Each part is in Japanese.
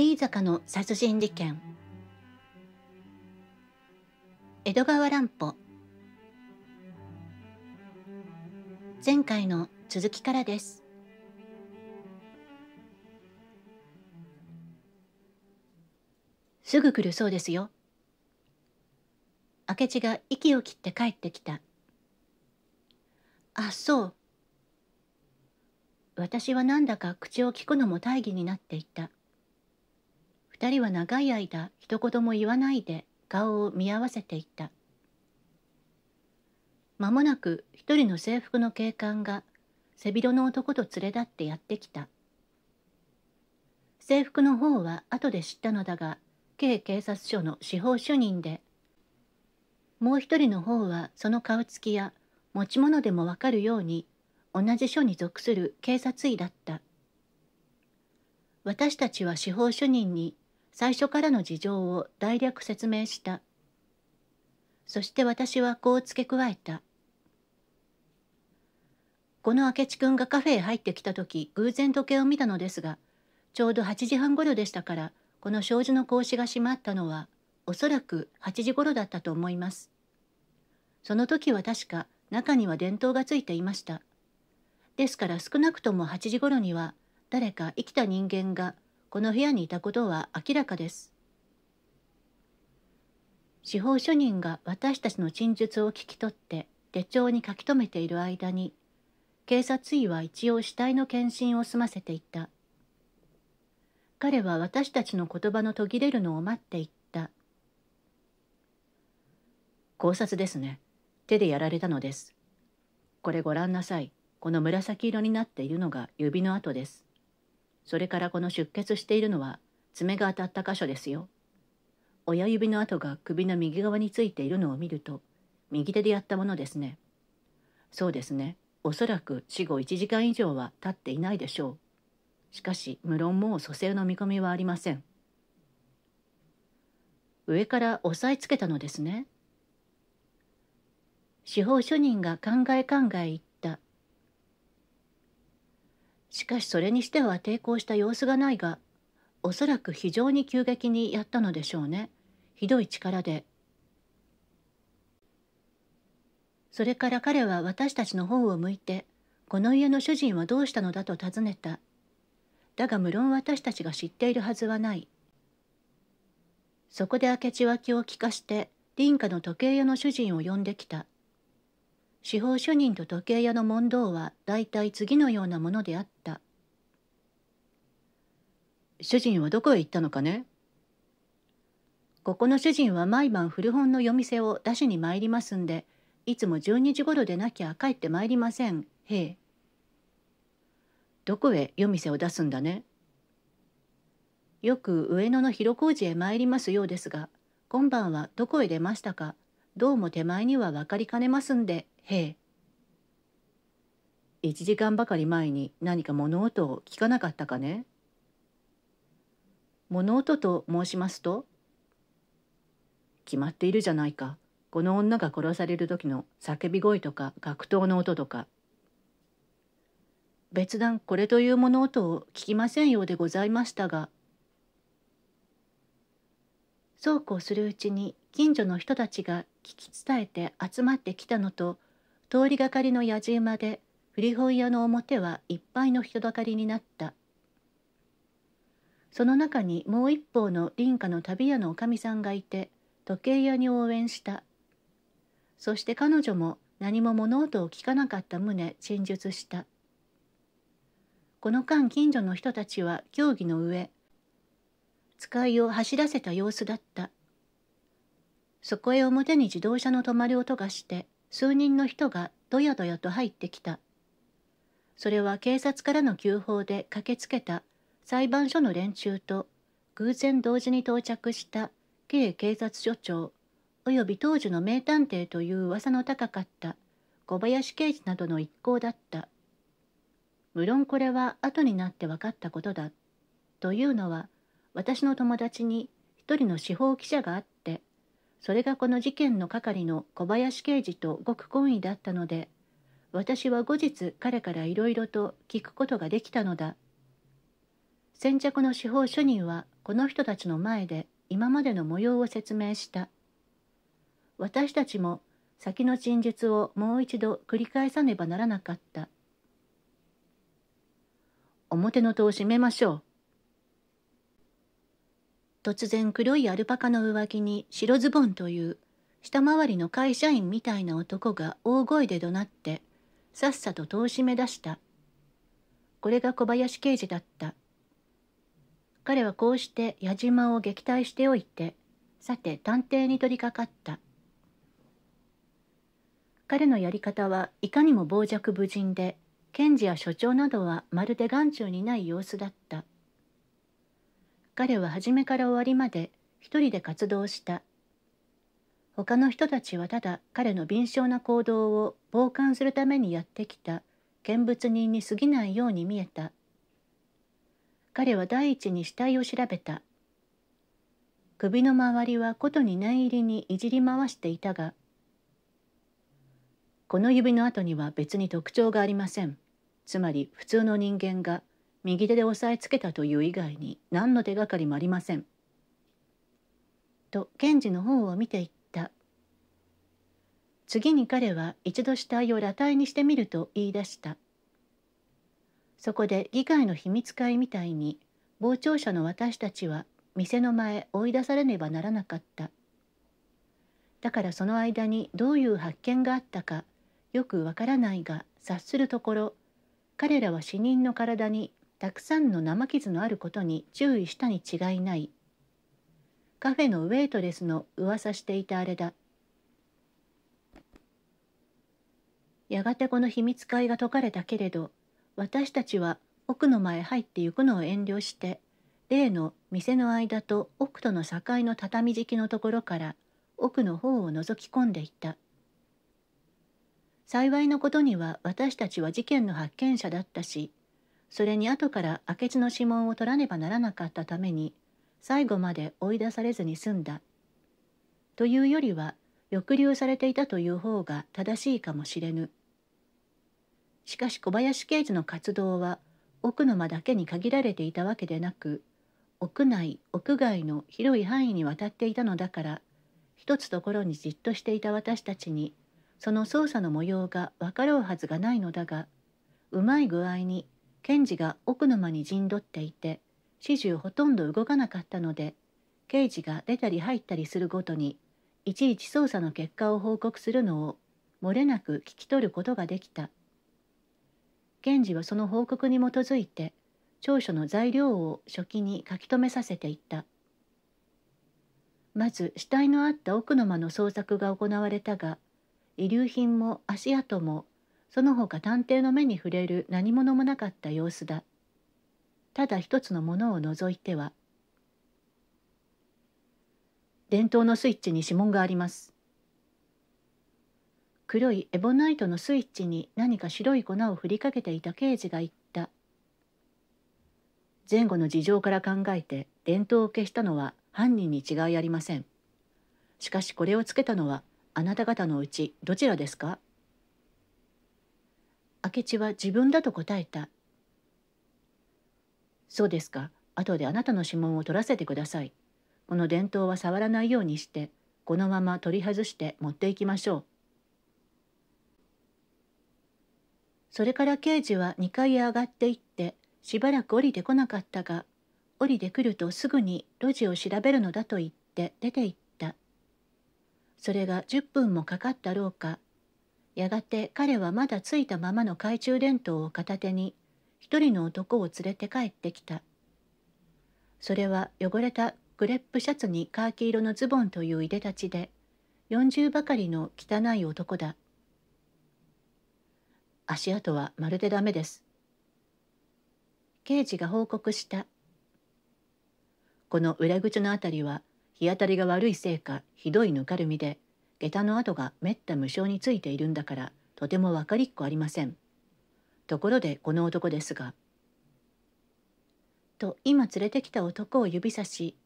リー坂の殺人事件江戸川乱歩前回の続きからですすぐ来るそうですよ明智が息を切って帰ってきたあそう私はなんだか口を聞くのも大義になっていた二人は長い間一言も言わないで顔を見合わせていた間もなく一人の制服の警官が背広の男と連れ立ってやってきた制服の方は後で知ったのだが警警察署の司法主任でもう一人の方はその顔つきや持ち物でもわかるように同じ署に属する警察医だった私たちは司法主任に最初からの事情を大略説明したそして私はこう付け加えたこの明智君がカフェへ入ってきた時偶然時計を見たのですがちょうど8時半頃でしたからこの障子の格子が閉まったのはおそらく8時頃だったと思いますその時は確か中には電灯がついていましたですから少なくとも8時頃には誰か生きた人間がこの部屋にいたことは明らかです。司法書人が私たちの陳述を聞き取って手帳に書き留めている間に警察医は一応死体の検診を済ませていた彼は私たちの言葉の途切れるのを待っていった考察ですね手でやられたのですこれご覧なさいこの紫色になっているのが指の跡ですそれからこの出血しているのは爪が当たった箇所ですよ。親指の跡が首の右側についているのを見ると、右手でやったものですね。そうですね。おそらく死後1時間以上は経っていないでしょう。しかし、無論もう蘇生の見込みはありません。上から押さえつけたのですね。司法書人が考え考え言っしかしそれにしては抵抗した様子がないがおそらく非常に急激にやったのでしょうねひどい力でそれから彼は私たちの方を向いてこの家の主人はどうしたのだと尋ねただが無論私たちが知っているはずはないそこで明智脇を利かして林家の時計屋の主人を呼んできた司法書人と時計屋の問答は大体次のようなものであった主人はどこへ行ったのかねここの主人は毎晩古本の夜店を出しに参りますんでいつも12時ごろでなきゃ帰って参りませんへえどこへ夜店を出すんだねよく上野の広小路へ参りますようですが今晩はどこへ出ましたかどうも手前には分かりかねますんでへえ1時間ばかり前に何か物音を聞かなかったかね物音と申しますと決まっているじゃないかこの女が殺される時の叫び声とか格闘の音とか別段これという物音を聞きませんようでございましたがそうこうするうちに近所の人たちが聞き伝えて集まってきたのと通りがかりのやじ馬で振り本屋の表はいっぱいの人だかりになったその中にもう一方の林家の旅屋のおかみさんがいて時計屋に応援したそして彼女も何も物音を聞かなかった旨陳述したこの間近所の人たちは協議の上使いを走らせた様子だったそこへ表に自動車の止まる音がして数人の人がどやどやと入ってきた。それは警察からの急報で駆けつけた裁判所の連中と偶然同時に到着した K 警察署長および当時の名探偵という噂の高かった小林刑事などの一行だった。無論これは後になって分かったことだ。というのは私の友達に一人の司法記者があっそれがこの事件の係の小林刑事とごく懇意だったので私は後日彼からいろいろと聞くことができたのだ先着の司法書人はこの人たちの前で今までの模様を説明した私たちも先の陳述をもう一度繰り返さねばならなかった表の戸を閉めましょう突然黒いアルパカの上着に白ズボンという下回りの会社員みたいな男が大声で怒鳴ってさっさと戸を閉め出したこれが小林刑事だった彼はこうして矢島を撃退しておいてさて探偵に取り掛かった彼のやり方はいかにも傍若無人で検事や所長などはまるで眼中にない様子だった彼は初めから終わりまで一人で活動した他の人たちはただ彼の敏捷な行動を傍観するためにやってきた見物人に過ぎないように見えた彼は第一に死体を調べた首の周りは琴に念入りにいじり回していたがこの指の跡には別に特徴がありませんつまり普通の人間が右手で押さえつけたという以外に何の手がかりもありません。と検事の方を見ていった次に彼は一度死体を裸体にしてみると言い出したそこで議会の秘密会みたいに傍聴者の私たちは店の前追い出されねばならなかっただからその間にどういう発見があったかよくわからないが察するところ彼らは死人の体にたくさんの生傷のあることに注意したに違いないカフェのウェイトレスの噂していたあれだやがてこの秘密会が解かれたけれど私たちは奥の前入ってゆくのを遠慮して例の店の間と奥との境の畳敷きのところから奥の方を覗き込んでいった幸いのことには私たちは事件の発見者だったしそれに後から明智の指紋を取らねばならなかったために最後まで追い出されずに済んだというよりは抑留されていたという方が正しいかもしれぬしかし小林刑事の活動は奥の間だけに限られていたわけでなく屋内屋外の広い範囲にわたっていたのだから一つところにじっとしていた私たちにその捜査の模様が分かろうはずがないのだがうまい具合に検事が奥の間に陣取っていて始終ほとんど動かなかったので刑事が出たり入ったりするごとにいちいち捜査の結果を報告するのを漏れなく聞き取ることができた検事はその報告に基づいて調書の材料を初期に書き留めさせていったまず死体のあった奥の間の捜索が行われたが遺留品も足跡もその他探偵の目に触れる何者もなかった様子だただ一つのものを除いては伝統のスイッチに指紋があります黒いエボナイトのスイッチに何か白い粉を振りかけていた刑事が言った前後の事情から考えて伝統を消したのは犯人に違いありませんしかしこれをつけたのはあなた方のうちどちらですか明智は自分だと答えた。そうですか。後であなたの指紋を取らせてください。この伝統は触らないようにして、このまま取り外して持っていきましょう。それから刑事は2階へ上がっていって、しばらく降りてこなかったが、降りてくるとすぐに路地を調べるのだと言って出て行った。それが10分もかかったろうか、やがて彼はまだついたままの懐中電灯を片手に一人の男を連れて帰ってきたそれは汚れたグレップシャツにカーキ色のズボンといういでたちで40ばかりの汚い男だ足跡はまるでダメです刑事が報告したこの裏口の辺りは日当たりが悪いせいかひどいぬかるみで下駄の跡がめった無償についているんだからとても分かりっこありません。ところでこの男ですが。と今連れてきた男を指さし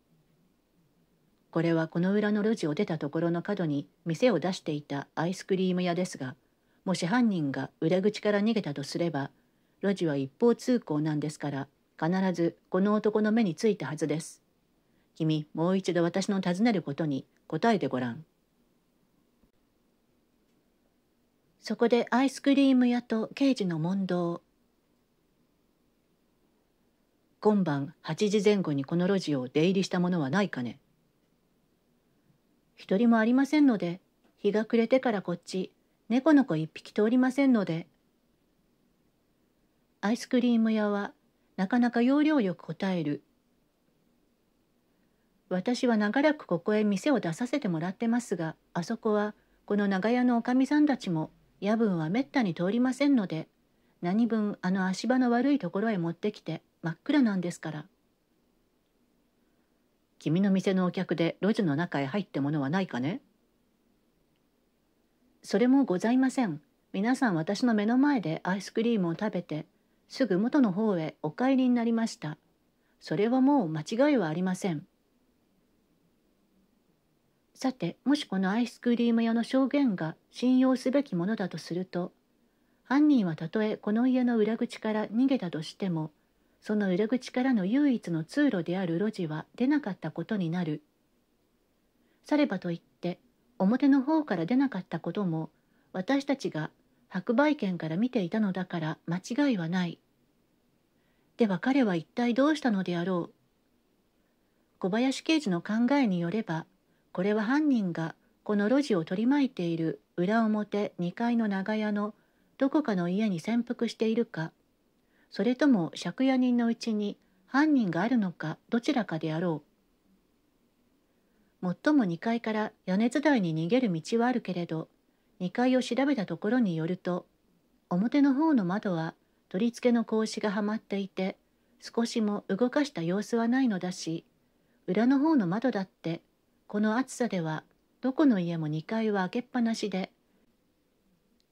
これはこの裏の路地を出たところの角に店を出していたアイスクリーム屋ですがもし犯人が裏口から逃げたとすれば路地は一方通行なんですから必ずこの男の目についたはずです。君もう一度私の尋ねることに答えてごらん。そこでアイスクリーム屋と刑事の問答今晩8時前後にこの路地を出入りしたものはないかね一人もありませんので日が暮れてからこっち猫の子一匹通りませんのでアイスクリーム屋はなかなか要領よく答える私は長らくここへ店を出させてもらってますがあそこはこの長屋のおかみさんたちも夜分はめったに通りませんので何分あの足場の悪いところへ持ってきて真っ暗なんですから君の店のお客で路地の中へ入ってものはないかねそれもございません皆さん私の目の前でアイスクリームを食べてすぐ元の方へお帰りになりましたそれはもう間違いはありませんさてもしこのアイスクリーム屋の証言が信用すべきものだとすると犯人はたとえこの家の裏口から逃げたとしてもその裏口からの唯一の通路である路地は出なかったことになるさればといって表の方から出なかったことも私たちが白梅圏から見ていたのだから間違いはないでは彼は一体どうしたのであろう小林刑事の考えによればこれは犯人がこの路地を取り巻いている裏表2階の長屋のどこかの家に潜伏しているかそれとも借家人のうちに犯人があるのかどちらかであろうもっとも2階から屋根伝いに逃げる道はあるけれど2階を調べたところによると表の方の窓は取り付けの格子がはまっていて少しも動かした様子はないのだし裏の方の窓だってこの暑さではどこの家も2階は開けっぱなしで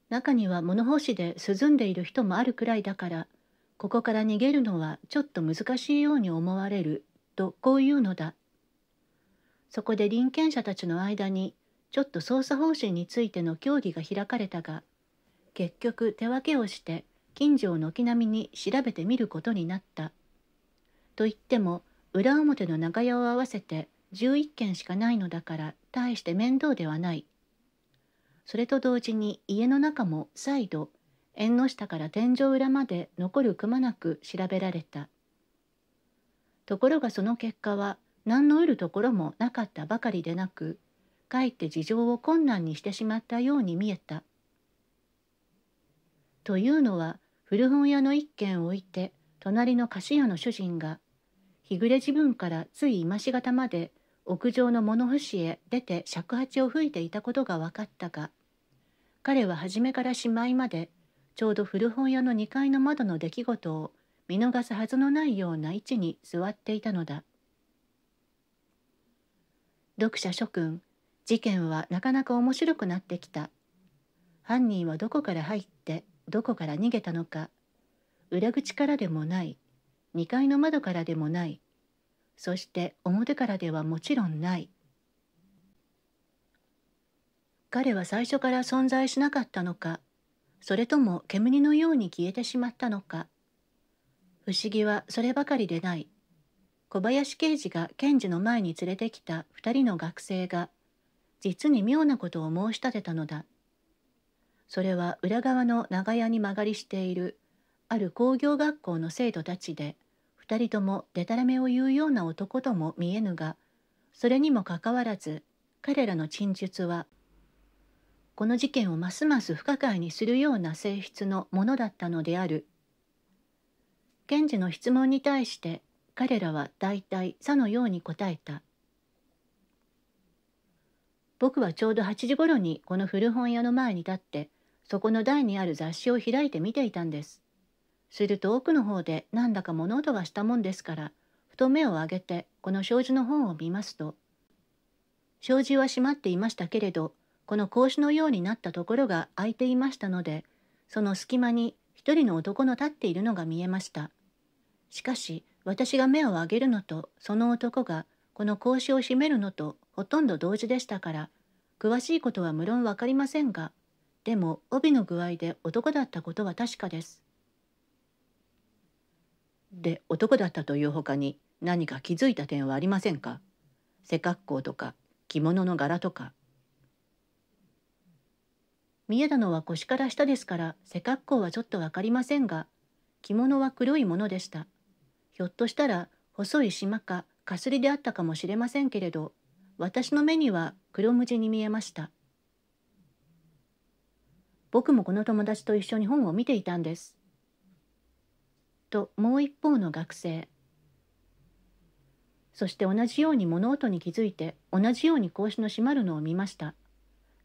中には物干しで涼んでいる人もあるくらいだからここから逃げるのはちょっと難しいように思われるとこういうのだそこで臨権者たちの間にちょっと捜査方針についての協議が開かれたが結局手分けをして近所を軒並みに調べてみることになったと言っても裏表の長屋を合わせて11軒しかないのだから大して面倒ではないそれと同時に家の中も再度縁の下から天井裏まで残るくまなく調べられたところがその結果は何の得るところもなかったばかりでなくかえって事情を困難にしてしまったように見えたというのは古本屋の一軒を置いて隣の菓子屋の主人が日暮れ自分からつい今し方まで屋上の物干しへ出て尺八を吹いていたことが分かったが彼は初めからしまいまでちょうど古本屋の2階の窓の出来事を見逃すはずのないような位置に座っていたのだ読者諸君事件はなかなか面白くなってきた犯人はどこから入ってどこから逃げたのか裏口からでもない2階の窓からでもないそして表からではもちろんない彼は最初から存在しなかったのかそれとも煙のように消えてしまったのか不思議はそればかりでない小林刑事が検事の前に連れてきた2人の学生が実に妙なことを申し立てたのだそれは裏側の長屋に間借りしているある工業学校の生徒たちで二人ともでたらめを言うような男とも見えぬが、それにもかかわらず、彼らの陳述は、この事件をますます不可解にするような性質のものだったのである。検事の質問に対して彼らは大体さのように答えた。僕はちょうど8時頃にこの古本屋の前に立って、そこの台にある雑誌を開いて見ていたんです。すると奥の方でなんだか物音がしたもんですからふと目を上げてこの障子の本を見ますと障子は閉まっていましたけれどこの格子のようになったところが開いていましたのでその隙間に一人の男の立っているのが見えましたしかし私が目を上げるのとその男がこの格子を閉めるのとほとんど同時でしたから詳しいことは無論分かりませんがでも帯の具合で男だったことは確かですで男だったというほかに何か気づいた点はありませんか背格好とか着物の柄とか。見えたのは腰から下ですから背格好はちょっと分かりませんが着物は黒いものでした。ひょっとしたら細い島かかすりであったかもしれませんけれど私の目には黒無地に見えました。僕もこの友達と一緒に本を見ていたんです。ともう一方の学生そして同じように物音に気づいて同じように格子の閉まるのを見ました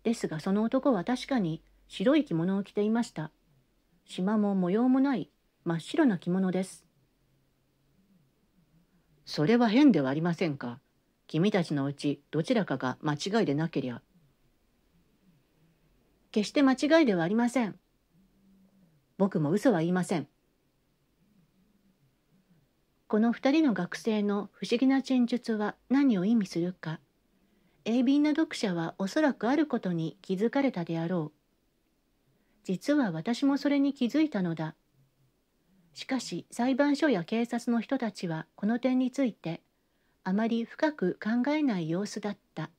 ですがその男は確かに白い着物を着ていましたしまも模様もない真っ白な着物ですそれは変ではありませんか君たちのうちどちらかが間違いでなけりゃ決して間違いではありません僕も嘘は言いませんこの2人の学生の不思議な陳述は何を意味するか鋭敏な読者はおそらくあることに気づかれたであろう実は私もそれに気づいたのだしかし裁判所や警察の人たちはこの点についてあまり深く考えない様子だった